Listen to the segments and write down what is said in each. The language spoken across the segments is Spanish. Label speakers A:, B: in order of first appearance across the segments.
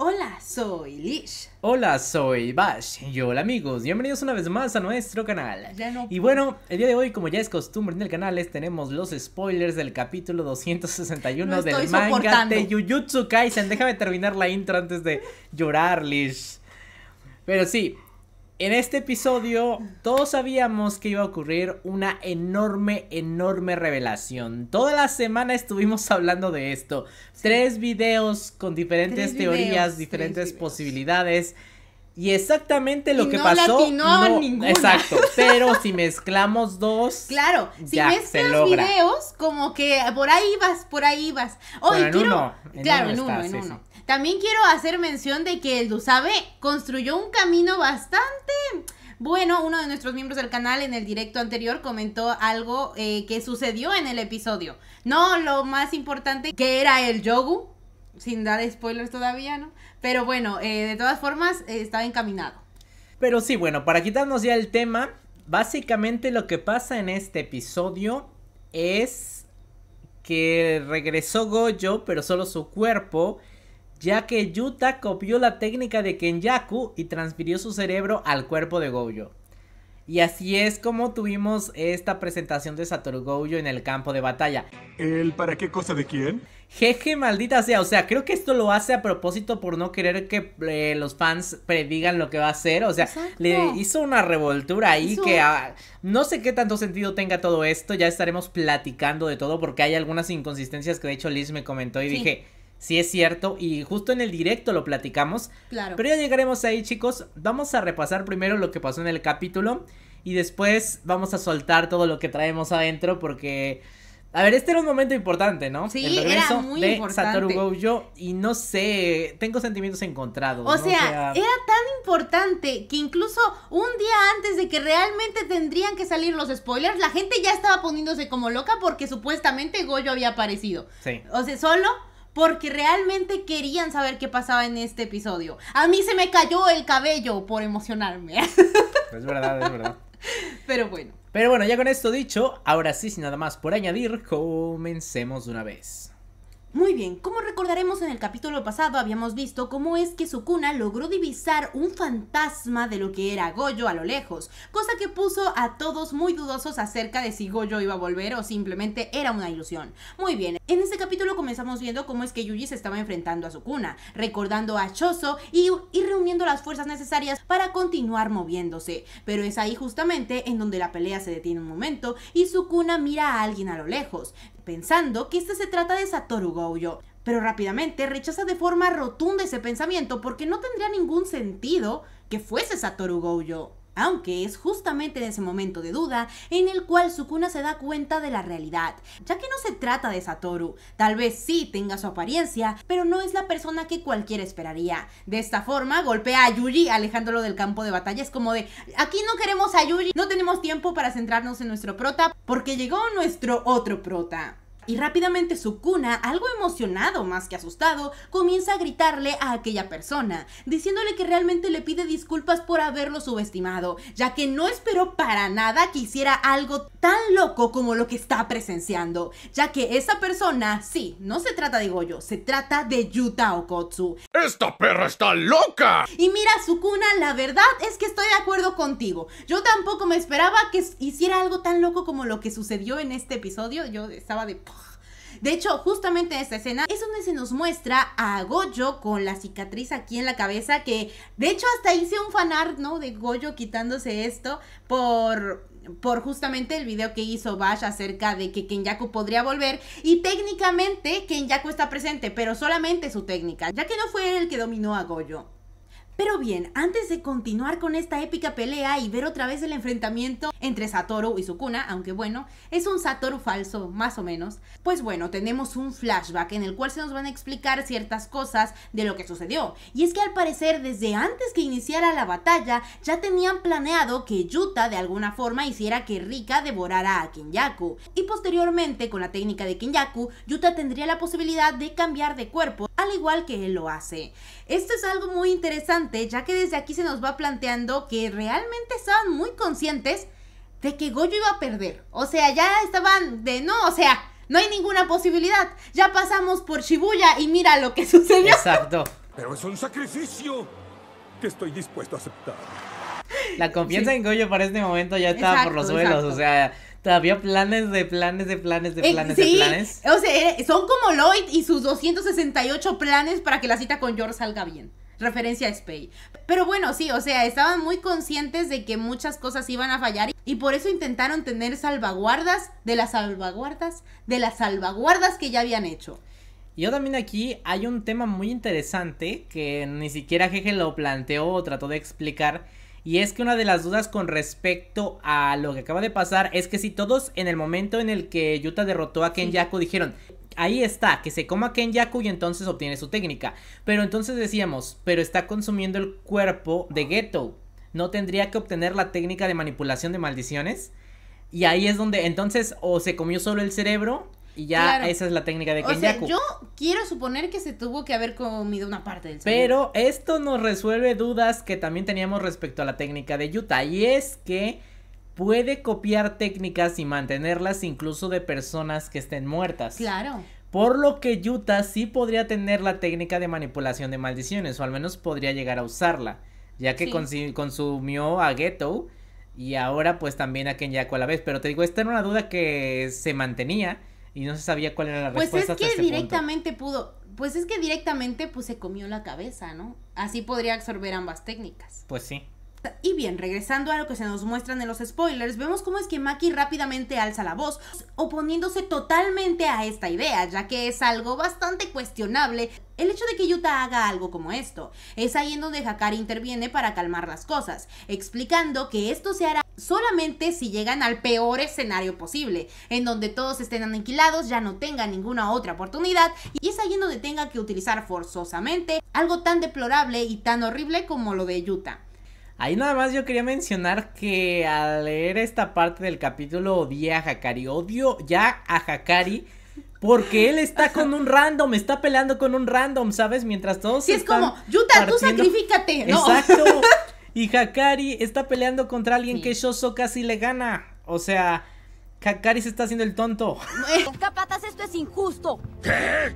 A: Hola, soy Lish.
B: Hola, soy Bash. Y hola amigos, bienvenidos una vez más a nuestro canal. y bueno, el día de hoy, como ya es costumbre en el canal, es, tenemos los spoilers del capítulo 261 del manga de Jujutsu Kaisen. Déjame terminar la intro antes de llorar, Lish. Pero sí, en este episodio todos sabíamos que iba a ocurrir una enorme, enorme revelación. Toda la semana estuvimos hablando de esto. Tres videos con diferentes teorías, diferentes posibilidades. Y exactamente lo que no pasó. Y no Exacto. Pero si mezclamos dos.
A: Claro, si mezclas videos, como que por ahí vas, por ahí vas. en Uno, claro, en uno, en uno. También quiero hacer mención de que el Dusabe construyó un camino bastante. Bueno, uno de nuestros miembros del canal en el directo anterior comentó algo eh, que sucedió en el episodio. No lo más importante que era el Yogu, sin dar spoilers todavía, ¿no? Pero bueno, eh, de todas formas, está eh, estaba encaminado.
B: Pero sí, bueno, para quitarnos ya el tema, básicamente lo que pasa en este episodio es que regresó Gojo, pero solo su cuerpo, ya que Yuta copió la técnica de Kenyaku y transfirió su cerebro al cuerpo de Gojo. Y así es como tuvimos esta presentación de Satoru Gojo en el campo de batalla. ¿El para qué cosa de quién? Jeje, maldita sea. O sea, creo que esto lo hace a propósito por no querer que eh, los fans predigan lo que va a hacer. O sea, le hizo una revoltura ahí que ah, no sé qué tanto sentido tenga todo esto. Ya estaremos platicando de todo porque hay algunas inconsistencias que de hecho Liz me comentó y dije. Sí es cierto, y justo en el directo lo platicamos. Claro. Pero ya llegaremos ahí, chicos. Vamos a repasar primero lo que pasó en el capítulo y después vamos a soltar todo lo que traemos adentro porque a ver, este era un momento importante, ¿no? Sí, el regreso era muy de Satoru Gojo y no sé, tengo sentimientos encontrados. O, sea, era
A: tan importante que incluso un día antes de que realmente tendrían que salir los spoilers, la gente ya estaba poniéndose como loca porque supuestamente Gojo había aparecido. Sí. O sea, solo porque realmente querían saber qué pasaba en este episodio. A mí se me cayó el cabello por emocionarme.
B: Es verdad, es verdad. Pero bueno. Pero bueno, ya con esto dicho, ahora sí, sin nada más por añadir, comencemos de una vez.
A: Muy bien, como recordaremos en el capítulo pasado, habíamos visto cómo es que Sukuna logró divisar un fantasma de lo que era Goyo a lo lejos, cosa que puso a todos muy dudosos acerca de si Goyo iba a volver o simplemente era una ilusión. Muy bien, en este capítulo comenzamos viendo cómo es que Yuji se estaba enfrentando a Sukuna, recordando a Choso y, y reuniendo las fuerzas necesarias para continuar moviéndose. Pero es ahí justamente en donde la pelea se detiene un momento y Sukuna mira a alguien a lo lejos pensando que este se trata de Satoru Gojo, pero rápidamente rechaza de forma rotunda ese pensamiento porque no tendría ningún sentido que fuese Satoru Gojo aunque es justamente en ese momento de duda en el cual Sukuna se da cuenta de la realidad, ya que no se trata de Satoru, tal vez sí tenga su apariencia, pero no es la persona que cualquiera esperaría. De esta forma, golpea a Yuji alejándolo del campo de batalla, es como de, aquí no queremos a Yuji, no tenemos tiempo para centrarnos en nuestro prota, porque llegó nuestro otro prota y rápidamente Sukuna, algo emocionado más que asustado, comienza a gritarle a aquella persona, diciéndole que realmente le pide disculpas por haberlo subestimado, ya que no esperó para nada que hiciera algo tan loco como lo que está presenciando, ya que esa persona, sí, no se trata de Goyo, se trata de Yuta Okotsu.
B: ¡Esta perra está loca!
A: Y mira, Sukuna, la verdad es que estoy de acuerdo contigo. Yo tampoco me esperaba que hiciera algo tan loco como lo que sucedió en este episodio. Yo estaba de... De hecho, justamente esta escena es donde se nos muestra a Goyo con la cicatriz aquí en la cabeza, que de hecho hasta hice un fanart, ¿no? De Goyo quitándose esto por por justamente el video que hizo Bash acerca de que Kenyaku podría volver y técnicamente Kenyaku está presente, pero solamente su técnica, ya que no fue él el que dominó a Goyo. Pero bien, antes de continuar con esta épica pelea y ver otra vez el enfrentamiento entre Satoru y Sukuna, aunque bueno, es un Satoru falso, más o menos, pues bueno, tenemos un flashback en el cual se nos van a explicar ciertas cosas de lo que sucedió. Y es que al parecer, desde antes que iniciara la batalla, ya tenían planeado que Yuta de alguna forma hiciera que Rika devorara a Kinyaku. Y posteriormente, con la técnica de Kinyaku, Yuta tendría la posibilidad de cambiar de cuerpo, al igual que él lo hace. Esto es algo muy interesante ya que desde aquí se nos va planteando que realmente estaban muy conscientes de que Goyo iba a perder. O sea, ya estaban de no, o sea, no hay ninguna posibilidad. Ya pasamos por Shibuya y mira lo que sucedió.
B: Exacto. Pero es un sacrificio que estoy dispuesto a aceptar. La confianza en Goyo para este momento ya estaba por los suelos, o sea, todavía planes de planes de planes de eh, planes de planes.
A: O sea, eh, son como Lloyd y sus 268 planes para que la cita con George salga bien referencia a Spey. Pero bueno, sí, o sea, estaban muy conscientes de que muchas cosas iban a fallar y por eso intentaron tener salvaguardas de las salvaguardas de las salvaguardas que ya habían hecho.
B: Yo también aquí hay un tema muy interesante que ni siquiera Jeje lo planteó o trató de explicar. Y es que una de las dudas con respecto a lo que acaba de pasar es que si todos en el momento en el que Yuta derrotó a Ken dijeron, ahí está, que se coma Kenyaku y entonces obtiene su técnica. Pero entonces decíamos, pero está consumiendo el cuerpo de Geto. ¿No tendría que obtener la técnica de manipulación de maldiciones? Y ahí es donde entonces o se comió solo el cerebro y ya esa es la técnica de Kenyaku. O sea, yo
A: quiero suponer que se tuvo que haber comido una parte del cerebro.
B: Pero esto nos resuelve dudas que también teníamos respecto a la técnica de Yuta. Y es que puede copiar técnicas y mantenerlas incluso de personas que estén muertas. Claro. Por lo que Yuta sí podría tener la técnica de manipulación de maldiciones, o al menos podría llegar a usarla, ya que consumió a Ghetto y ahora pues también a Kenyaku a la vez. Pero te digo, esta era una duda que se mantenía y no se sabía cuál era la pues respuesta. Pues es que este directamente
A: pudo, pues es que directamente pues se comió la cabeza, ¿no? Así podría absorber ambas técnicas. Pues sí. Y bien, regresando a lo que se nos muestran en los spoilers, vemos cómo es que Maki rápidamente alza la voz, oponiéndose totalmente a esta idea, ya que es algo bastante cuestionable el hecho de que Yuta haga algo como esto. Es ahí en donde Hakari interviene para calmar las cosas, explicando que esto se hará solamente si llegan al peor escenario posible, en donde todos estén aniquilados, ya no tengan ninguna otra oportunidad, y es ahí en donde tenga que utilizar forzosamente algo tan deplorable y tan horrible como lo de Yuta.
B: Ahí nada más yo quería mencionar que al leer esta parte del capítulo odié a Hakari, odio ya a Hakari. Porque él está con un random, está peleando con un random, ¿sabes? Mientras todos. Sí, es como, Yuta, tú sacrificate, ¿no? Exacto. Y Hakari está peleando contra alguien que Shoso casi le gana. O sea, Hakari se está haciendo el tonto.
A: Capatas, esto es injusto. ¿Qué?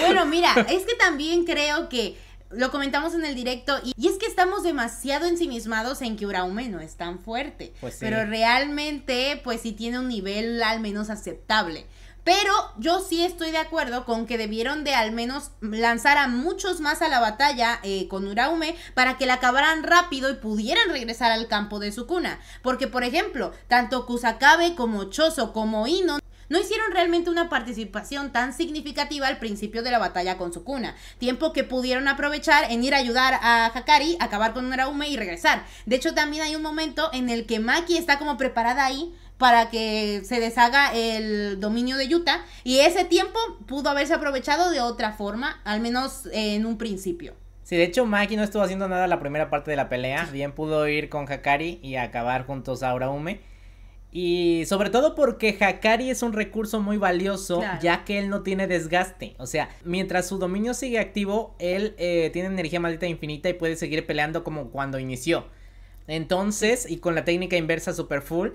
A: Bueno, mira, es que también creo que lo comentamos en el directo y, es que estamos demasiado ensimismados en que Uraume no es tan fuerte. Pues pero realmente, pues sí tiene un nivel al menos aceptable. Pero yo sí estoy de acuerdo con que debieron de al menos lanzar a muchos más a la batalla eh, con Uraume para que la acabaran rápido y pudieran regresar al campo de su cuna. Porque, por ejemplo, tanto Kusakabe como Choso como Ino no hicieron realmente una participación tan significativa al principio de la batalla con Sukuna, tiempo que pudieron aprovechar en ir a ayudar a Hakari, acabar con Naraume y regresar. De hecho, también hay un momento en el que Maki está como preparada ahí para que se deshaga el dominio de Yuta y ese tiempo pudo haberse aprovechado de otra forma, al menos en un
B: principio. Sí, de hecho Maki no estuvo haciendo nada la primera parte de la pelea, bien pudo ir con Hakari y acabar juntos a Uraume y sobre todo porque Hakari es un recurso muy valioso ya que él no tiene desgaste. O sea, mientras su dominio sigue activo, él eh, tiene energía maldita infinita y puede seguir peleando como cuando inició. Entonces, y con la técnica inversa super full,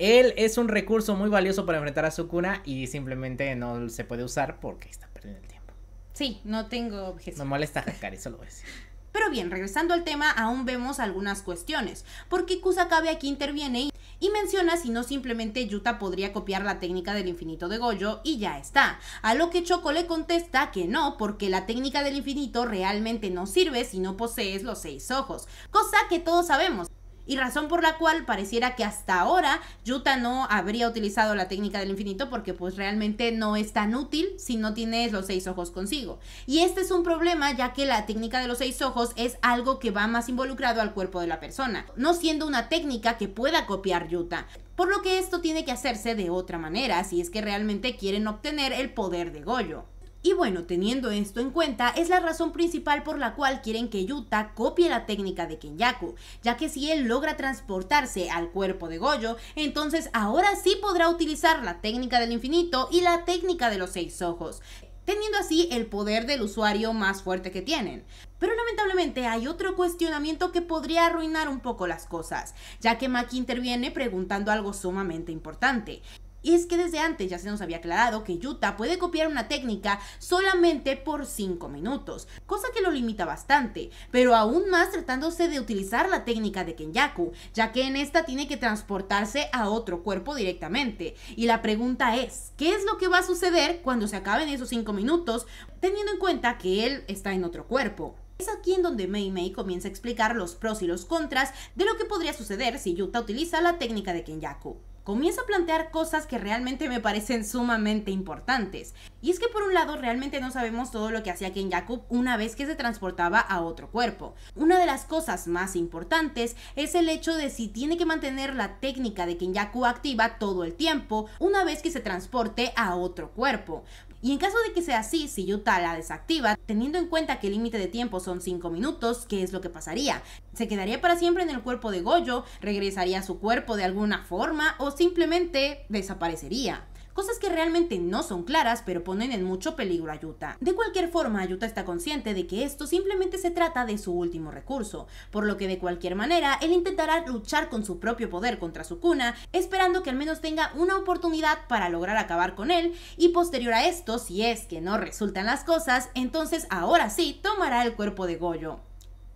B: él es un recurso muy valioso para enfrentar a Sukuna y simplemente no se puede usar porque está perdiendo el tiempo.
A: Sí, no tengo
B: objeción. No molesta Hakari, solo decir.
A: Pero bien, regresando al tema, aún vemos algunas cuestiones. Porque Kusakabe aquí interviene y y menciona si no simplemente Yuta podría copiar la técnica del infinito de Goyo y ya está. A lo que Choco le contesta que no, porque la técnica del infinito realmente no sirve si no posees los seis ojos, cosa que todos sabemos y razón por la cual pareciera que hasta ahora Yuta no habría utilizado la técnica del infinito porque pues realmente no es tan útil si no tienes los seis ojos consigo. Y este es un problema ya que la técnica de los seis ojos es algo que va más involucrado al cuerpo de la persona, no siendo una técnica que pueda copiar Yuta. Por lo que esto tiene que hacerse de otra manera si es que realmente quieren obtener el poder de Goyo. Y bueno, teniendo esto en cuenta, es la razón principal por la cual quieren que Yuta copie la técnica de Kenyaku, ya que si él logra transportarse al cuerpo de Goyo, entonces ahora sí podrá utilizar la técnica del infinito y la técnica de los seis ojos, teniendo así el poder del usuario más fuerte que tienen. Pero lamentablemente hay otro cuestionamiento que podría arruinar un poco las cosas, ya que Maki interviene preguntando algo sumamente importante. Y es que desde antes ya se nos había aclarado que Yuta puede copiar una técnica solamente por 5 minutos, cosa que lo limita bastante, pero aún más tratándose de utilizar la técnica de Kenyaku, ya que en esta tiene que transportarse a otro cuerpo directamente. Y la pregunta es, ¿qué es lo que va a suceder cuando se acaben esos 5 minutos, teniendo en cuenta que él está en otro cuerpo? Es aquí en donde Mei Mei comienza a explicar los pros y los contras de lo que podría suceder si Yuta utiliza la técnica de Kenyaku comienzo a plantear cosas que realmente me parecen sumamente importantes. Y es que por un lado realmente no sabemos todo lo que hacía Ken Jacob una vez que se transportaba a otro cuerpo. Una de las cosas más importantes es el hecho de si tiene que mantener la técnica de Ken Jacob activa todo el tiempo una vez que se transporte a otro cuerpo. Y en caso de que sea así, si Yuta la desactiva, teniendo en cuenta que el límite de tiempo son 5 minutos, ¿qué es lo que pasaría? ¿Se quedaría para siempre en el cuerpo de Goyo? ¿Regresaría a su cuerpo de alguna forma? ¿O simplemente desaparecería? cosas que realmente no son claras pero ponen en mucho peligro a Yuta. De cualquier forma, Yuta está consciente de que esto simplemente se trata de su último recurso, por lo que de cualquier manera él intentará luchar con su propio poder contra su cuna, esperando que al menos tenga una oportunidad para lograr acabar con él y posterior a esto, si es que no resultan las cosas, entonces ahora sí tomará el cuerpo de Goyo.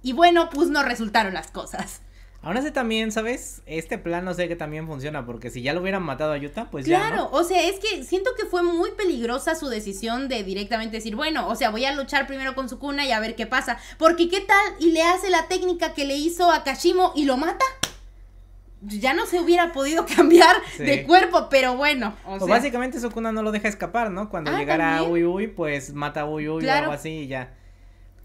A: Y bueno, pues no resultaron las cosas.
B: Aún así también, ¿sabes? Este plan no sé que también funciona, porque si ya lo hubieran matado a Yuta, pues claro, ya. Claro,
A: o sea, es que siento que fue muy peligrosa su decisión de directamente decir, bueno, o sea, voy a luchar primero con su cuna y a ver qué pasa. Porque qué tal y le hace la técnica que le hizo a Kashimo y lo mata. Ya no se hubiera podido cambiar de cuerpo, pero bueno. O sea...
B: básicamente Sukuna no lo deja escapar, ¿no? Cuando ah, llegara a Uy Uy, pues mata a Uy Uy o algo así y ya.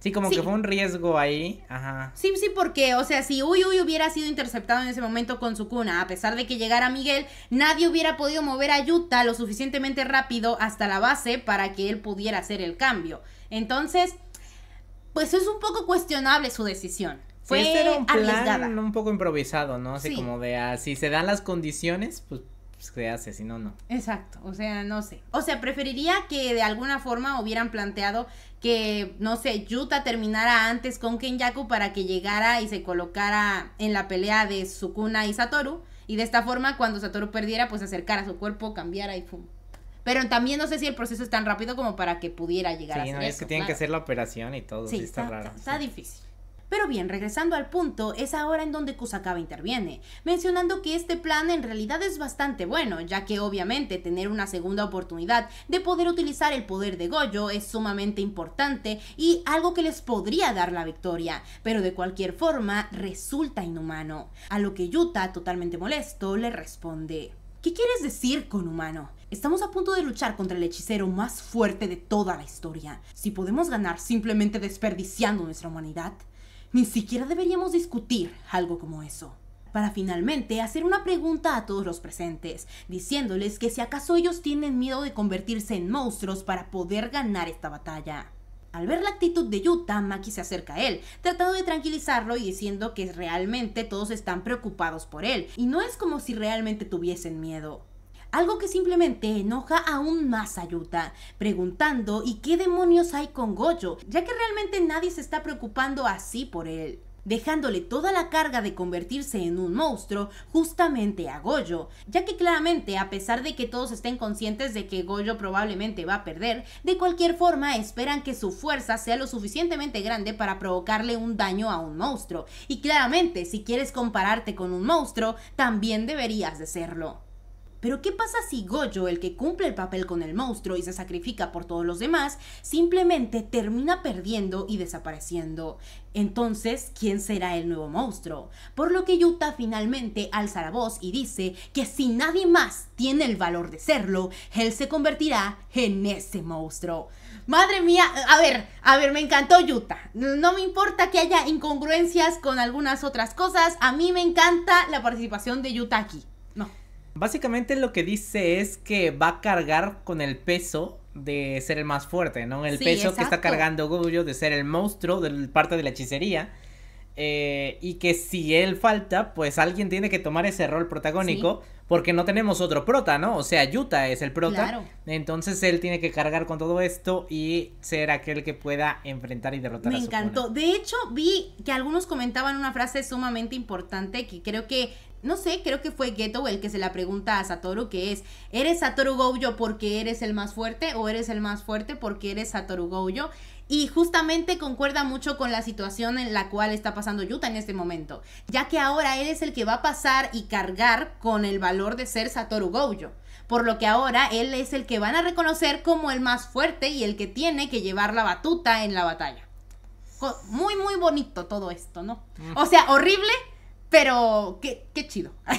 B: Sí, como que fue un riesgo ahí. Ajá.
A: Sí, sí, porque, o sea, si Uy Uy hubiera sido interceptado en ese momento con su cuna, a pesar de que llegara Miguel, nadie hubiera podido mover a Yuta lo suficientemente rápido hasta la base para que él pudiera hacer el cambio. Entonces, pues es un poco cuestionable su decisión. Fue este era
B: un un poco improvisado, ¿no? Así sí. como de, ah, si se dan las condiciones, pues se pues, hace, si no, no.
A: Exacto, o sea, no sé. O sea, preferiría que de alguna forma hubieran planteado que, no sé, Yuta terminara antes con Kenyaku para que llegara y se colocara en la pelea de Sukuna y Satoru. Y de esta forma, cuando Satoru perdiera, pues acercara su cuerpo, cambiara y pum. Pero también no sé si el proceso es tan rápido como para que pudiera llegar sí, no, es que tienen que
B: hacer la operación y todo, sí, está, raro.
A: Está, difícil. Pero bien, regresando al punto, es ahora en donde Kusakawa interviene, mencionando que este plan en realidad es bastante bueno, ya que obviamente tener una segunda oportunidad de poder utilizar el poder de Goyo es sumamente importante y algo que les podría dar la victoria, pero de cualquier forma resulta inhumano. A lo que Yuta, totalmente molesto, le responde. ¿Qué quieres decir con humano? Estamos a punto de luchar contra el hechicero más fuerte de toda la historia. Si podemos ganar simplemente desperdiciando nuestra humanidad, ni siquiera deberíamos discutir algo como eso. Para finalmente hacer una pregunta a todos los presentes, diciéndoles que si acaso ellos tienen miedo de convertirse en monstruos para poder ganar esta batalla. Al ver la actitud de Yuta, Maki se acerca a él, tratando de tranquilizarlo y diciendo que realmente todos están preocupados por él, y no es como si realmente tuviesen miedo. Algo que simplemente enoja aún más a Yuta, preguntando ¿y qué demonios hay con Goyo? Ya que realmente nadie se está preocupando así por él dejándole toda la carga de convertirse en un monstruo justamente a Goyo, ya que claramente a pesar de que todos estén conscientes de que Goyo probablemente va a perder, de cualquier forma esperan que su fuerza sea lo suficientemente grande para provocarle un daño a un monstruo, y claramente si quieres compararte con un monstruo, también deberías de serlo. Pero ¿qué pasa si Goyo, el que cumple el papel con el monstruo y se sacrifica por todos los demás, simplemente termina perdiendo y desapareciendo? Entonces, ¿quién será el nuevo monstruo? Por lo que Yuta finalmente alza la voz y dice que si nadie más tiene el valor de serlo, él se convertirá en ese monstruo. Madre mía, a ver, a ver, me encantó Yuta. No me importa que haya incongruencias con algunas otras cosas, a mí me encanta la participación de Yuta aquí.
B: Básicamente lo que dice es que va a cargar con el peso de ser el más fuerte, ¿no? El peso que está cargando Goyo de ser el monstruo del parte de la hechicería. Eh, y que si él falta, pues alguien tiene que tomar ese rol protagónico. Porque no tenemos otro prota, ¿no? O sea, Yuta es el prota. Claro. Entonces él tiene que cargar con todo esto y ser aquel que pueda enfrentar y derrotar Me a Me
A: encantó. De hecho, vi que algunos comentaban una frase sumamente importante que creo que no sé, creo que fue Geto el que se la pregunta a Satoru, que es, ¿eres Satoru Gojo porque eres el más fuerte o eres el más fuerte porque eres Satoru Gojo? Y justamente concuerda mucho con la situación en la cual está pasando Yuta en este momento, ya que ahora él es el que va a pasar y cargar con el valor de ser Satoru Gojo por lo que ahora él es el que van a reconocer como el más fuerte y el que tiene que llevar la batuta en la batalla. Muy, muy bonito todo esto, ¿no? O sea, horrible, pero qué, chido.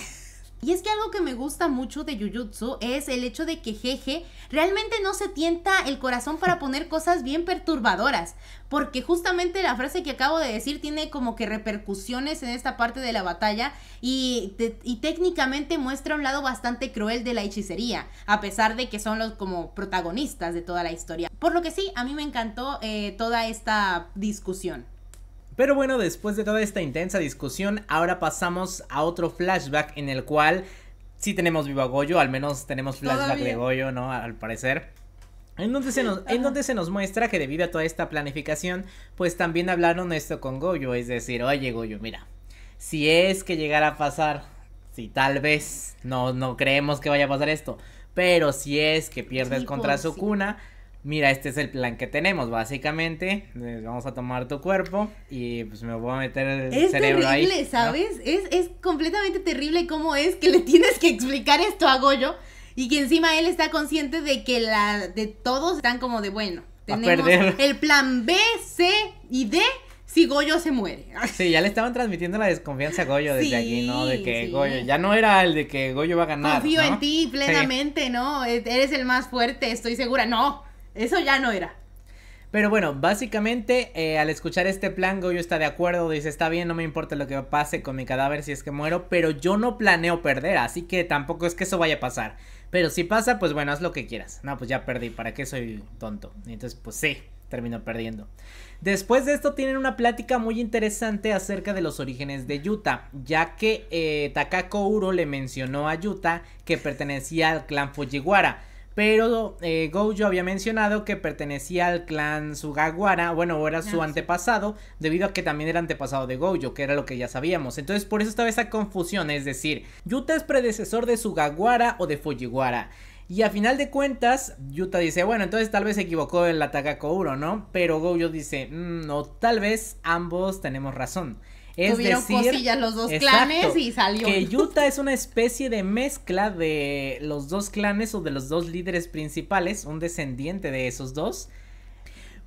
A: Y es que algo que me gusta mucho de Jujutsu es el hecho de que Jeje realmente no se tienta el corazón para poner cosas bien perturbadoras, porque justamente la frase que acabo de decir tiene como que repercusiones en esta parte de la batalla y, técnicamente muestra un lado bastante cruel de la hechicería, a pesar de que son los como protagonistas de toda la historia. Por lo que sí, a mí me encantó eh, toda esta discusión.
B: Pero bueno, después de toda esta intensa discusión, ahora pasamos a otro flashback en el cual sí tenemos vivo a Goyo, al menos tenemos flashback de Goyo, ¿no? Al parecer. En donde, se nos, en se nos muestra que debido a toda esta planificación, pues también hablaron esto con Goyo, es decir, oye Goyo, mira, si es que llegara a pasar, si tal vez, no, no creemos que vaya a pasar esto, pero si es que pierdes contra pues, su cuna, mira, este es el plan que tenemos, básicamente, eh, vamos a tomar tu cuerpo y pues me voy a meter el cerebro ahí. Es terrible, ¿sabes?
A: Es, es completamente terrible cómo es que le tienes que explicar esto a Goyo y que encima él está consciente de que la de todos están como de bueno, tenemos el plan B, C y D si Goyo se muere.
B: Sí, ya le estaban transmitiendo la desconfianza a Goyo desde aquí, ¿no? De que Goyo ya no era el de que Goyo va a ganar. Confío en
A: ti plenamente, ¿no? E, eres el más fuerte, estoy segura. No, eso ya no era.
B: Pero bueno, básicamente eh, al escuchar este plan, Goyo está de acuerdo, dice, está bien, no me importa lo que pase con mi cadáver si es que muero, pero yo no planeo perder, así que tampoco es que eso vaya a pasar. Pero si pasa, pues bueno, haz lo que quieras. No, pues ya perdí, ¿para qué soy tonto? Y entonces, pues sí, terminó perdiendo. Después de esto tienen una plática muy interesante acerca de los orígenes de Yuta, ya que eh, Takako Uro le mencionó a Yuta que pertenecía al clan Fujiwara. Pero eh, Gojo había mencionado que pertenecía al clan Sugawara, bueno, era su ah, antepasado, debido a que también era antepasado de Gojo, que era lo que ya sabíamos. Entonces, por eso estaba esa confusión, es decir, Yuta es predecesor de Sugawara o de Fujiwara. Y a final de cuentas, Yuta dice, bueno, entonces tal vez se equivocó el Takako Kouro, ¿no? Pero Gojo dice, mm, no, tal vez ambos tenemos razón. Tuvieron cosillas los dos clanes y salió. Que Yuta es una especie de mezcla de los dos clanes o de los dos líderes principales, un descendiente de esos dos.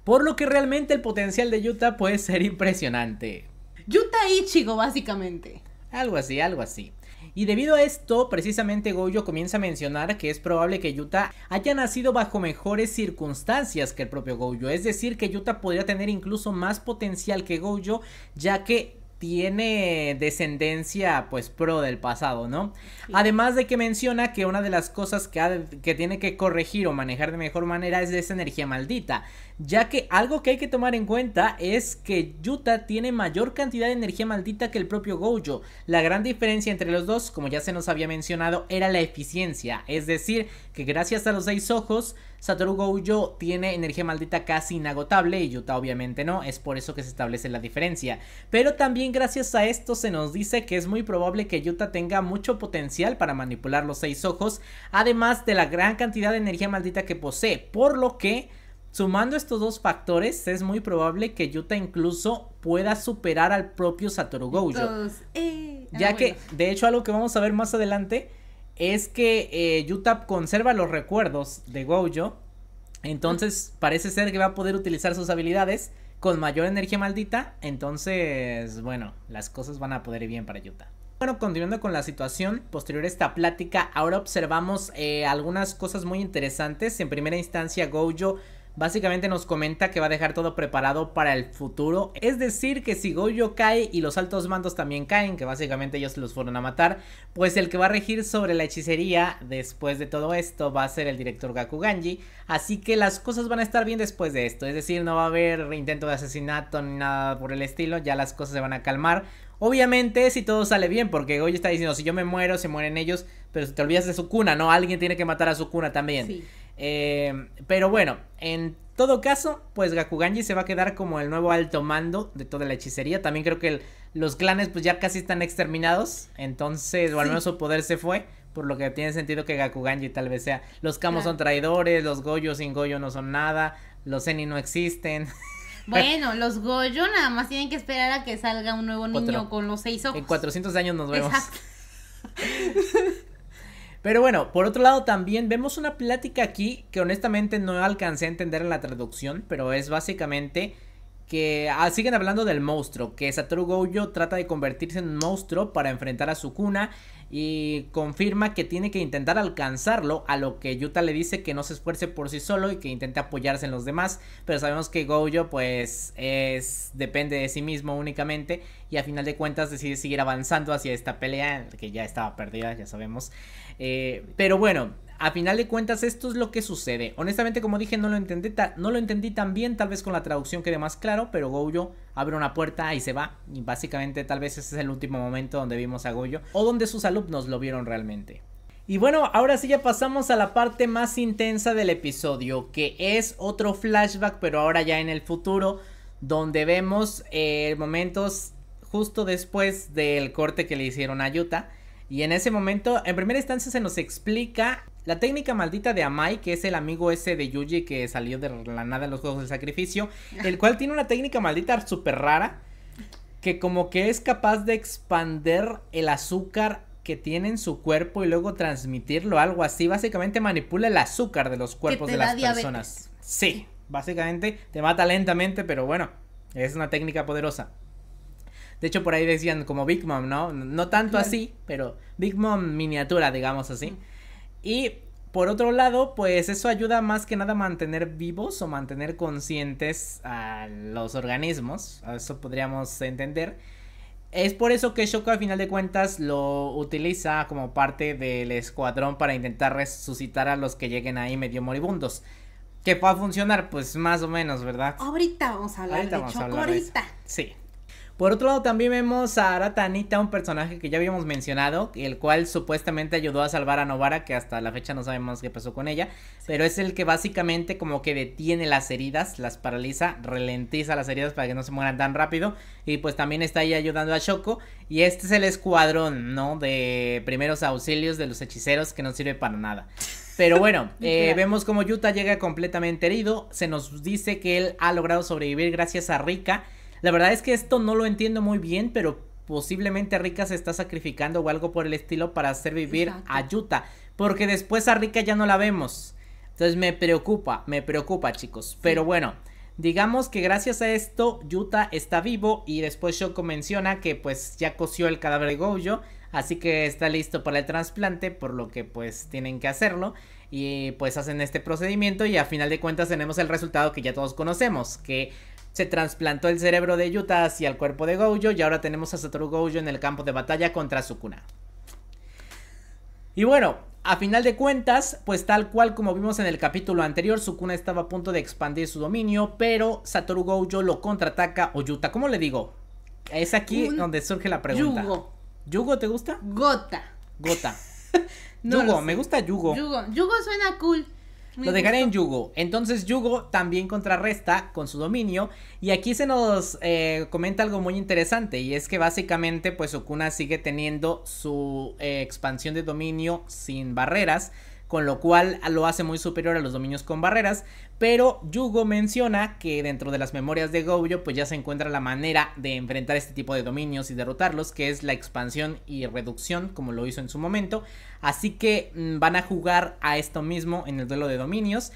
B: Por lo que realmente el potencial de Yuta puede ser impresionante. Yuta Ichigo, básicamente. Algo así, algo así. Y debido a esto, precisamente Goyo comienza a mencionar que es probable que Yuta haya nacido bajo mejores circunstancias que el propio Goyo. Es decir, que Yuta podría tener incluso más potencial que Goyo, ya que tiene descendencia pues pro del pasado, ¿no? Además de que menciona que una de las cosas que, que, tiene que corregir o manejar de mejor manera es esa energía maldita, ya que algo que hay que tomar en cuenta es que Yuta tiene mayor cantidad de energía maldita que el propio Gojo. La gran diferencia entre los dos, como ya se nos había mencionado, era la eficiencia, es decir, que gracias a los seis ojos, Satoru Gojo tiene energía maldita casi inagotable y Yuta obviamente no, es por eso que se establece la diferencia. Pero también gracias a esto se nos dice que es muy probable que Yuta tenga mucho potencial para manipular los seis ojos, además de la gran cantidad de energía maldita que posee, por lo que... Sumando estos dos factores, es muy probable que Yuta incluso pueda superar al propio Satoru Gojo.
A: Eh. ya ah, que,
B: de hecho, algo que vamos a ver más adelante es que eh, Yuta conserva los recuerdos de Gojo. Entonces parece ser que va a poder utilizar sus habilidades con mayor energía maldita. Entonces, bueno, las cosas van a poder ir bien para Yuta. Bueno, continuando con la situación, posterior a esta plática, ahora observamos eh, algunas cosas muy interesantes. En primera instancia, Gojo Básicamente nos comenta que va a dejar todo preparado para el futuro. Es decir, que si Goyo cae y los altos mandos también caen, que básicamente ellos los fueron a matar, pues el que va a regir sobre la hechicería después de todo esto va a ser el director Gakuganji. Así que las cosas van a estar bien después de esto. Es decir, no va a haber intento de asesinato ni nada por el estilo. Ya las cosas se van a calmar. Obviamente, si todo sale bien, porque Gojo está diciendo, si yo me muero, se mueren ellos, pero te olvidas de su cuna, ¿no? Alguien tiene que matar a su cuna también. Eh, pero bueno, en todo caso, pues Gakuganji se va a quedar como el nuevo alto mando de toda la hechicería. También creo que los clanes pues ya casi están exterminados, entonces, o al menos su poder se fue. Por lo que tiene sentido que Gakuganji tal vez sea. Los camos son traidores, los Goyo sin Goyo no son nada, los Zeni no existen.
A: Bueno, los Goyo nada más tienen que esperar a que salga un nuevo niño
B: con los seis ojos. En 400 años nos vemos. Exacto. Pero bueno, por otro lado también vemos una plática aquí que honestamente no alcancé a entender en la traducción, pero es básicamente que ah, siguen hablando del monstruo, que Satoru Gojo trata de convertirse en monstruo para enfrentar a Sukuna y confirma que tiene que intentar alcanzarlo, a lo que Yuta le dice que no se esfuerce por sí solo y que intente apoyarse en los demás, pero sabemos que Gojo pues es depende de sí mismo únicamente y a final de cuentas decide seguir avanzando hacia esta pelea que ya estaba perdida, ya sabemos. Eh, pero bueno, a final de cuentas, esto es lo que sucede. Honestamente, como dije, no lo entendí, no lo entendí tan bien, tal vez con la traducción quede más claro, pero Goyo abre una puerta y se va. Y básicamente, tal vez ese es el último momento donde vimos a Goyo o donde sus alumnos lo vieron realmente. Y bueno, ahora sí ya pasamos a la parte más intensa del episodio, que es otro flashback, pero ahora ya en el futuro, donde vemos eh, momentos justo después del corte que le hicieron a Yuta. Y en ese momento, en primera instancia se nos explica la técnica maldita de Amai, que es el amigo ese de Yuji que salió de la nada en los Juegos del Sacrificio, el cual tiene una técnica maldita súper rara, que como que es capaz de expander el azúcar que tiene en su cuerpo y luego transmitirlo, algo así. Básicamente manipula el azúcar de los cuerpos de las personas. Sí, básicamente te mata lentamente, pero bueno, es una técnica poderosa. De hecho, por ahí decían como Big Mom, ¿no? No tanto así, pero Big Mom miniatura, digamos así. Y por otro lado, pues eso ayuda más que nada a mantener vivos o mantener conscientes a los organismos. Eso podríamos entender. Es por eso que Shoko al final de cuentas lo utiliza como parte del escuadrón para intentar resucitar a los que lleguen ahí medio moribundos. Que pueda funcionar, pues más o menos, ¿verdad?
A: Ahorita vamos a hablar de Shoko, ahorita.
B: Sí. Por otro lado, también vemos a Aratanita, un personaje que ya habíamos mencionado, el cual supuestamente ayudó a salvar a Novara, que hasta la fecha no sabemos qué pasó con ella, pero es el que básicamente como que detiene las heridas, las paraliza, ralentiza las heridas para que no se mueran tan rápido, y pues también está ahí ayudando a Shoko, y este es el escuadrón, ¿no? De primeros auxilios de los hechiceros que no sirve para nada. Pero bueno, eh, vemos como Yuta llega completamente herido, se nos dice que él ha logrado sobrevivir gracias a Rika, la verdad es que esto no lo entiendo muy bien, pero posiblemente Rika se está sacrificando o algo por el estilo para hacer vivir a Yuta, porque después a Rika ya no la vemos. Entonces me preocupa, me preocupa, chicos. Pero bueno, Digamos que gracias a esto Yuta está vivo y después Shoko menciona que pues ya coció el cadáver de Gojo, así que está listo para el trasplante, por lo que pues tienen que hacerlo y pues hacen este procedimiento y a final de cuentas tenemos el resultado que ya todos conocemos, que se trasplantó el cerebro de Yuta hacia el cuerpo de Gojo y ahora tenemos a Satoru Gojo en el campo de batalla contra Sukuna. Y bueno, a final de cuentas, pues tal cual como vimos en el capítulo anterior, Sukuna estaba a punto de expandir su dominio, pero Satoru Gojo lo contraataca o Yuta, ¿cómo le digo? Es aquí donde surge la pregunta. Yugo. ¿Yugo te gusta? Gota. Gota. no yugo, me gusta Yugo.
A: Yugo. Yugo suena cool lo dejaré en
B: Yugo. Entonces Yugo también contrarresta con su dominio. Y aquí se nos eh, comenta algo muy interesante. Y es que básicamente pues Okuna sigue teniendo su eh, expansión de dominio sin barreras. Con lo cual lo hace muy superior a los dominios con barreras pero Yugo menciona que dentro de las memorias de Gojo pues ya se encuentra la manera de enfrentar este tipo de dominios y derrotarlos, que es la expansión y reducción como lo hizo en su momento, así que mm, van a jugar a esto mismo en el duelo de dominios.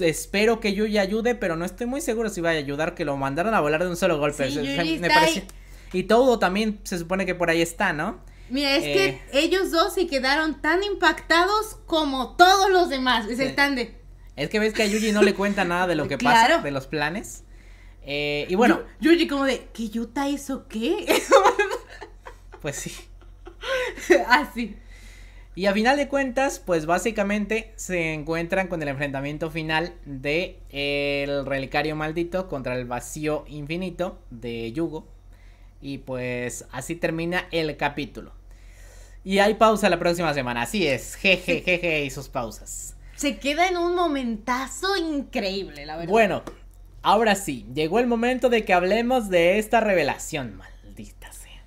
B: Espero que Yuya ayude, pero no estoy muy seguro si va a ayudar, que lo mandaron a volar de un solo golpe. Sí, me Y todo también se supone que por ahí está, ¿no?
A: Mira, es que eh. ellos dos se quedaron tan impactados como todos los demás. Se están de
B: es que ves que a Yuji no le cuenta nada de lo que pasa, de los planes. Eh, y bueno.
A: Yuji como de,
B: ¿Qué Yuta hizo qué? pues sí. Así. Ah, y a final de cuentas, pues básicamente se encuentran con el enfrentamiento final de el relicario maldito contra el vacío infinito de Yugo. Y pues así termina el capítulo. Y hay pausa la próxima semana, así es, jeje, jeje y sus pausas
A: se queda en un momentazo increíble, la verdad.
B: Bueno, ahora sí, llegó el momento de que hablemos de esta revelación, maldita sea.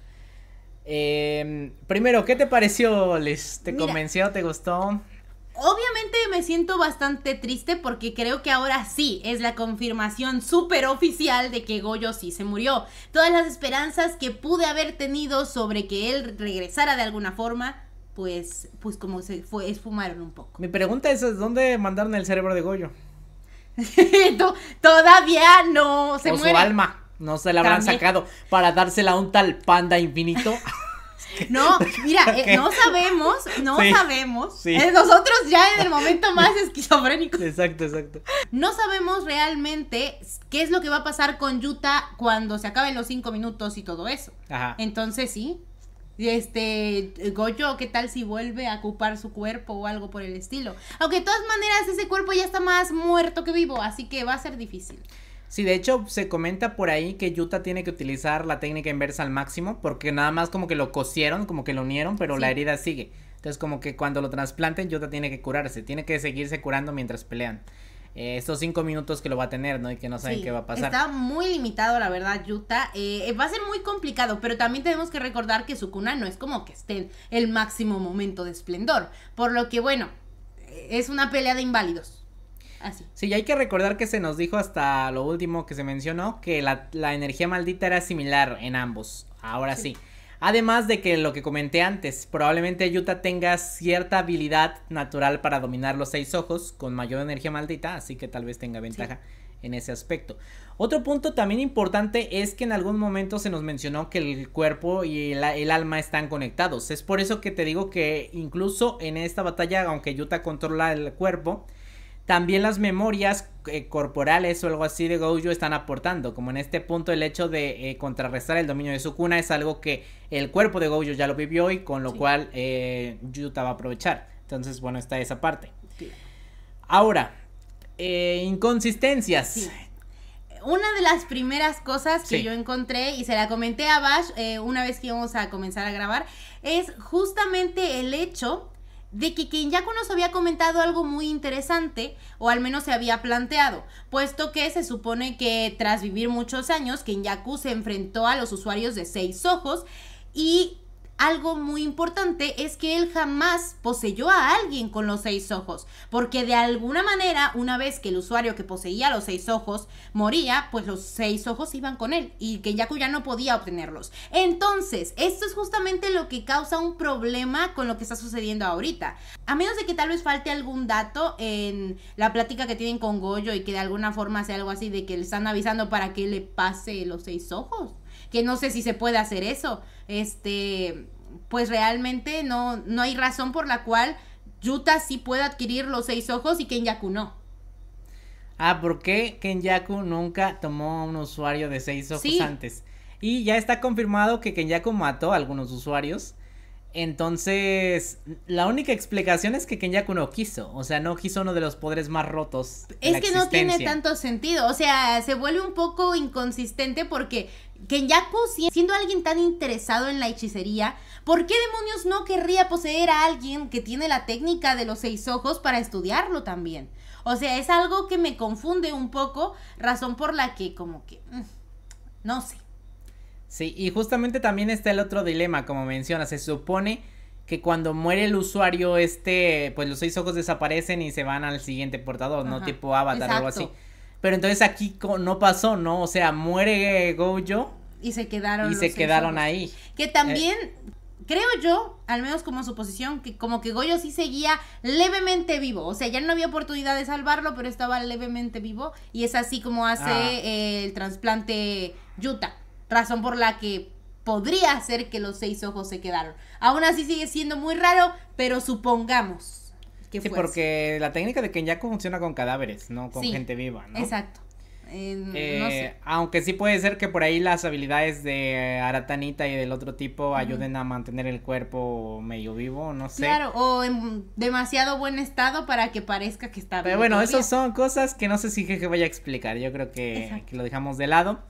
B: Em, primero, ¿qué te pareció, les ¿Te convenció? ¿Te gustó?
A: Obviamente me siento bastante triste porque creo que ahora sí es la confirmación súper oficial de que Goyo sí se murió. Todas las esperanzas que pude haber tenido sobre que él regresara de alguna forma pues, pues como se fue, esfumaron un poco.
B: Mi pregunta es, ¿dónde mandaron el cerebro de Goyo?
A: Todavía no se o su alma,
B: no se la habrán sacado para dársela a un tal panda infinito.
A: No, mira, eh, no sabemos, no sabemos. Eh, nosotros ya en el momento más
B: esquizofrénico. Exacto, exacto.
A: No sabemos realmente qué es lo que va a pasar con Yuta cuando se acaben los cinco minutos y todo eso. Ajá. Entonces sí, este, Goyo, ¿qué tal si vuelve a ocupar su cuerpo o algo por el estilo? Aunque de todas maneras ese cuerpo ya está más muerto que vivo, así que va a ser difícil.
B: Sí, de hecho se comenta por ahí que Yuta tiene que utilizar la técnica inversa al máximo porque nada más como que lo cosieron, como que lo unieron, pero la herida sigue. Entonces como que cuando lo trasplanten Yuta tiene que curarse, tiene que seguirse curando mientras pelean. Eh, estos cinco minutos que lo va a tener, ¿no? Y que no saben qué va a pasar. Está
A: muy limitado, la verdad, Yuta, eh, va a ser muy complicado, pero también tenemos que recordar que su cuna no es como que esté en el máximo momento de esplendor. Por lo que, bueno, es una pelea de inválidos. Así.
B: Sí, hay que recordar que se nos dijo hasta lo último que se mencionó que la, la energía maldita era similar en ambos. Ahora sí. Además de que lo que comenté antes, probablemente Yuta tenga cierta habilidad natural para dominar los seis ojos con mayor energía maldita, así que tal vez tenga ventaja en ese aspecto. Otro punto también importante es que en algún momento se nos mencionó que el cuerpo y el, el alma están conectados. Es por eso que te digo que incluso en esta batalla, aunque Yuta controla el cuerpo, también las memorias eh, corporales o algo así de Gojo están aportando, como en este punto el hecho de eh, contrarrestar el dominio de su cuna es algo que el cuerpo de Gojo ya lo vivió y con lo cual eh, Yuta va a aprovechar. Entonces, bueno, está esa parte. Ahora, eh, inconsistencias.
A: una de las primeras cosas que yo encontré y se la comenté a Bash una vez que íbamos a comenzar a grabar es justamente el hecho de que Kenyaku nos había comentado algo muy interesante, o al menos se había planteado, puesto que se supone que tras vivir muchos años, Kenyaku se enfrentó a los usuarios de seis ojos y algo muy importante es que él jamás poseyó a alguien con los seis ojos, porque de alguna manera, una vez que el usuario que poseía los seis ojos moría, pues los seis ojos iban con él y que ya no podía obtenerlos. Entonces, esto es justamente lo que causa un problema con lo que está sucediendo ahorita. A menos de que tal vez falte algún dato en la plática que tienen con Goyo y que de alguna forma sea algo así de que le están avisando para que le pase los seis ojos que no sé si se puede hacer eso, este, pues realmente no, no hay razón por la cual Yuta sí pueda adquirir los seis ojos y Kenyaku no.
B: Ah, ¿por qué Yaku nunca tomó a un usuario de seis ojos antes? Y ya está confirmado que Kenyaku mató a algunos usuarios. Entonces, la única explicación es que Kenyaku no quiso, o sea, no quiso uno de los poderes más rotos. Es que no tiene tanto
A: sentido, o sea, se vuelve un poco inconsistente porque Kenyaku, siendo alguien tan interesado en la hechicería, ¿por qué demonios no querría poseer a alguien que tiene la técnica de los seis ojos para estudiarlo también? O sea, es algo que me confunde un poco, razón por la que como que... Mm, no sé.
B: Sí, y justamente también está el otro dilema, como menciona se supone que cuando muere el usuario, este, pues los seis ojos desaparecen y se van al siguiente portador, ¿no? Tipo Avatar o algo así. Pero entonces aquí no pasó, ¿no? O sea, muere Gojo.
A: Y se quedaron. Y se quedaron
B: ahí. Que también,
A: eh. creo yo, al menos como suposición, que como que Goyo sí seguía levemente vivo. O sea, ya no había oportunidad de salvarlo, pero estaba levemente vivo. Y es así como hace ah. el trasplante Yuta razón por la que podría ser que los seis ojos se quedaron. Aún así sigue siendo muy raro, pero supongamos que sí,
B: porque la técnica de Kenyaku funciona con cadáveres, no con gente viva, ¿no?
A: Exacto. Eh,
B: aunque sí puede ser que por ahí las habilidades de Aratanita y del otro tipo ayuden a mantener el cuerpo medio vivo, no sé. Claro,
A: o en demasiado buen estado para que parezca que está Pero bueno,
B: esas son cosas que no sé si que vaya a explicar. Yo creo que lo dejamos de lado.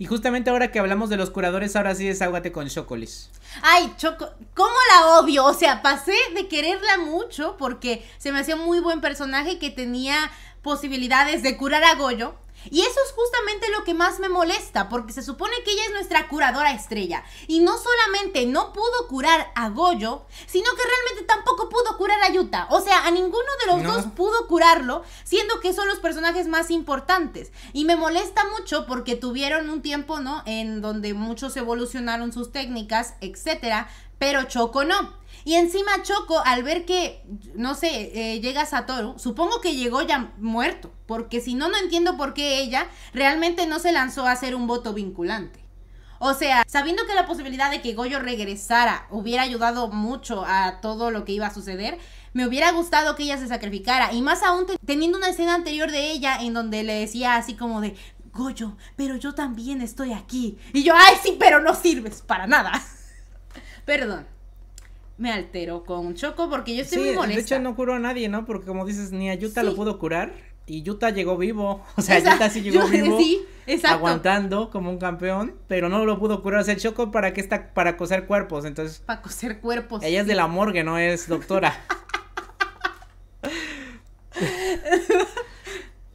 B: Y justamente ahora que hablamos de los curadores, ahora sí deságuate con Chocolis.
A: Ay, Choco, ¿cómo la odio? O sea, pasé de quererla mucho porque se me hacía muy buen personaje que tenía posibilidades de curar a Goyo y eso es justamente lo que más me molesta, porque se supone que ella es nuestra curadora estrella. Y no solamente no pudo curar a Goyo, sino que realmente tampoco pudo curar a Yuta. O sea, a ninguno de los dos pudo curarlo, siendo que son los personajes más importantes. Y me molesta mucho porque tuvieron un tiempo, ¿no? En donde muchos evolucionaron sus técnicas, etcétera, pero Choco no. Y encima Choco, al ver que, no sé, eh, llega Satoru, supongo que llegó ya muerto, porque si no, no entiendo por qué ella realmente no se lanzó a hacer un voto vinculante. O sea, sabiendo que la posibilidad de que Goyo regresara hubiera ayudado mucho a todo lo que iba a suceder, me hubiera gustado que ella se sacrificara. Y más aún teniendo una escena anterior de ella en donde le decía así como de, Goyo, pero yo también estoy aquí. Y yo, ay, sí, pero no sirves para nada. Perdón me alteró con Choco porque yo estoy muy molesta. De hecho,
B: no curó a nadie, ¿no? Porque como dices, ni a Yuta lo pudo curar. Y Yuta llegó vivo. O sea, Yuta sí llegó vivo. Sí, exacto. Aguantando como un campeón. Pero no lo pudo curar. O sea, Choco para qué está para coser cuerpos. Entonces.
A: Para coser cuerpos. Ella es de la
B: morgue, no es doctora.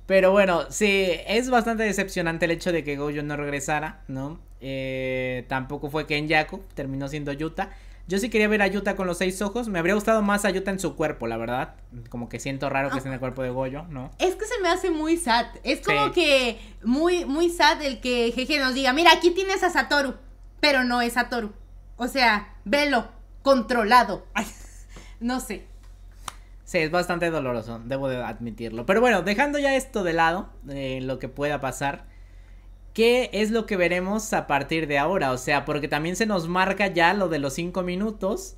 B: Pero bueno, sí, es bastante decepcionante el hecho de que Gojo no regresara, ¿no? Eh, tampoco fue Ken Yaku, terminó siendo Yuta. Yo sí quería ver a Yuta con los seis ojos. Me habría gustado más a Yuta en su cuerpo, la verdad. Como que siento raro que ah. esté en el cuerpo de Goyo, ¿no?
A: Es que se me hace muy sad. Es como que muy, muy sad el que Jeje nos diga, mira, aquí tienes a Satoru, pero no es Satoru. O sea, velo, controlado. no sé.
B: Sí, es bastante doloroso, debo de admitirlo. Pero bueno, dejando ya esto de lado, eh, lo que pueda pasar. ¿Qué es lo que veremos a partir de ahora? O sea, porque también se nos marca ya lo de los cinco minutos,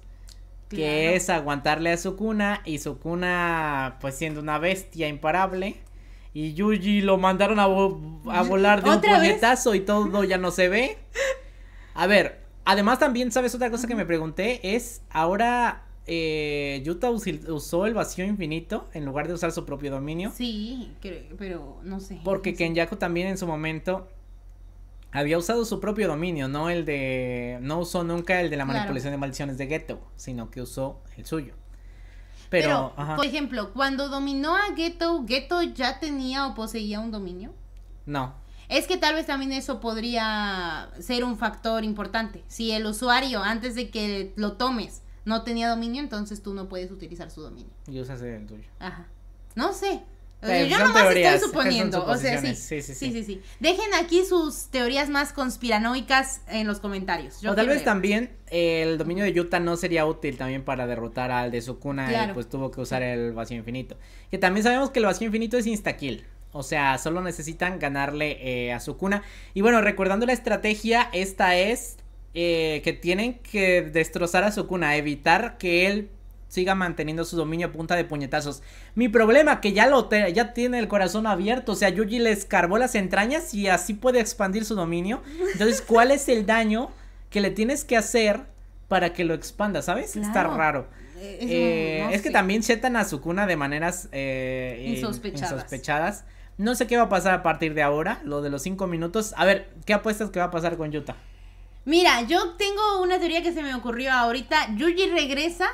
B: que es aguantarle a Sukuna, y Sukuna, pues siendo una bestia imparable, y Yuji lo mandaron a, volar de un puñetazo y todo ya no se ve. A ver, además también, ¿sabes otra cosa que me pregunté? Es, ahora eh, Yuta usó el vacío infinito en lugar de usar su propio dominio. Sí,
A: pero no sé. Porque
B: no también en su momento había usado su propio dominio, no el de, no usó nunca el de la manipulación de maldiciones de Ghetto, sino que usó el suyo. Pero, por
A: ejemplo, cuando dominó a Ghetto, ¿Ghetto ya tenía o poseía un dominio? No. Es que tal vez también eso podría ser un factor importante. Si el usuario, antes de que lo tomes, no tenía dominio, entonces tú no puedes utilizar su dominio.
B: Y usas el tuyo.
A: Ajá. No sé, yo nomás estoy suponiendo. O sea, sí. Sí, sí, sí. sí, Dejen aquí sus teorías más conspiranoicas en los comentarios. o tal vez
B: también eh, el dominio de Yuta no sería útil también para derrotar al de Sukuna. cuna y pues tuvo que usar el vacío infinito. Que también sabemos que el vacío infinito es instaquil. O sea, solo necesitan ganarle eh, a Sukuna. Y bueno, recordando la estrategia, esta es eh, que tienen que destrozar a Sukuna, evitar que él siga manteniendo su dominio a punta de puñetazos. Mi problema que ya lo ya tiene el corazón abierto, o sea, Yuji le escarbó las entrañas y así puede expandir su dominio. Entonces, ¿cuál es el daño que le tienes que hacer para que lo expanda, sabes? Está raro. Eh, eh, es, que también chetan a su cuna de maneras eh, No sé qué va a pasar a partir de ahora, lo de los cinco minutos. A ver, ¿qué apuestas que va a pasar con Yuta?
A: Mira, yo tengo una teoría que se me ocurrió ahorita. Yuji regresa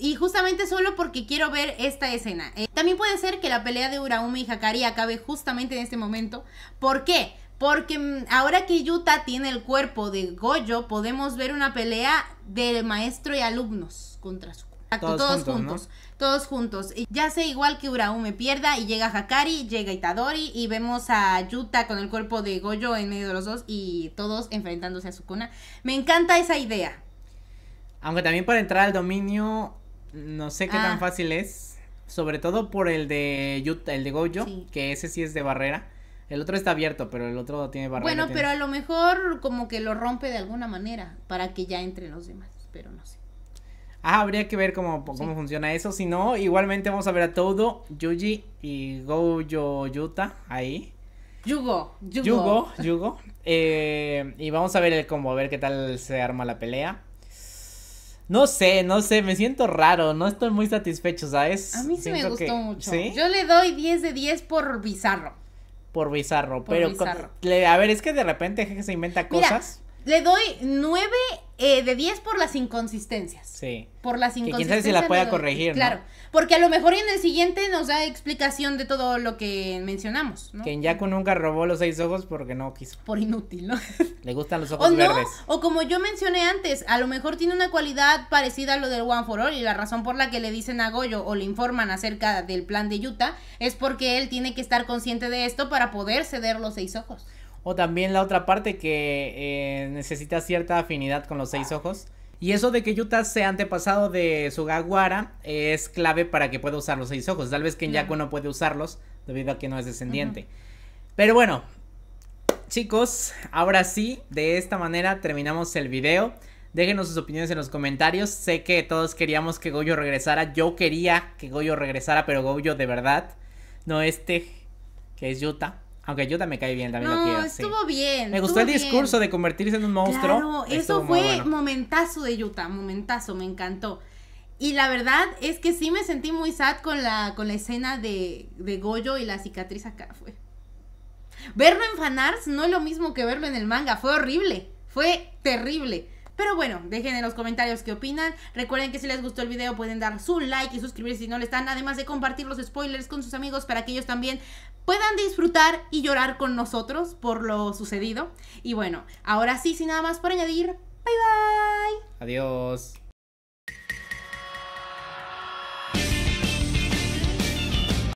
A: y justamente solo porque quiero ver esta escena. Eh, también puede ser que la pelea de Uraume y Hakari acabe justamente en este momento. ¿Por qué? Porque mm, ahora que Yuta tiene el cuerpo de Goyo, podemos ver una pelea del maestro y alumnos contra su todos, juntos. Todos juntos. Ya sé igual que Uraume pierda y llega Hakari, llega Itadori y vemos a Yuta con el cuerpo de Goyo en medio de los dos y todos enfrentándose a Sukuna. Me encanta esa idea.
B: Aunque también por entrar al dominio no sé qué tan ah. fácil es. Sobre todo por el de Yuta, el de Gojo, que ese sí es de barrera. El otro está abierto, pero el otro tiene barrera. Bueno, pero a
A: lo mejor como que lo rompe de alguna manera para que ya entren los demás, pero no sé.
B: Ah, habría que ver cómo, cómo funciona eso. Si no, igualmente vamos a ver a Todo, Yuji y Gojo Yuta ahí.
A: Yugo, Yugo. Yugo,
B: Yugo. Eh, y vamos a ver el combo, a ver qué tal se arma la pelea. No sé, no sé, me siento raro, no estoy muy satisfecho, ¿sabes? A mí sí me gustó mucho. ¿Sí? Yo
A: le doy 10 de 10 por bizarro.
B: Por bizarro, pero bizarro. a ver, es que de repente se inventa cosas.
A: le doy 9 eh, de 10 por las inconsistencias. Sí. Por las inconsistencias. Que quién sabe si la pueda corregir. Claro. Porque a lo mejor en el siguiente nos da explicación de todo lo que mencionamos. ¿no? Que
B: Yaku nunca robó los seis ojos porque no quiso. Por inútil, ¿no? Le gustan los ojos verdes.
A: o como yo mencioné antes, a lo mejor tiene una cualidad parecida a lo del One for All y la razón por la que le dicen a Goyo o le informan acerca del plan de Yuta es porque él tiene que estar consciente de esto para poder ceder los seis ojos.
B: O también la otra parte que eh, necesita cierta afinidad con los seis ojos. Y eso de que Yuta sea antepasado de Sugawara es clave para que pueda usar los seis ojos. Tal vez que Yaku no puede usarlos debido a que no es descendiente. Pero bueno, chicos, ahora sí, de esta manera terminamos el video. Déjenos sus opiniones en los comentarios. Sé que todos queríamos que Goyo regresara. Yo quería que Goyo regresara, pero Goyo de verdad. No este, que es Yuta. Aunque Yuta me cae bien, también no, lo quiero. estuvo bien.
A: Me gustó el discurso
B: de convertirse en un monstruo. Claro, eso fue
A: momentazo de Yuta, momentazo, me encantó. Y la verdad es que sí me sentí muy sad con la, con la escena de, de Goyo y la cicatriz acá fue. Verlo en fanarts no es lo mismo que verlo en el manga, fue horrible, fue terrible. Pero bueno, dejen en los comentarios qué opinan. Recuerden que si les gustó el video pueden dar su like y suscribirse si no le están. Además de compartir los spoilers con sus amigos para que ellos también puedan disfrutar y llorar con nosotros por lo sucedido. Y bueno, ahora sí, sin nada más por añadir, bye bye.
B: Adiós.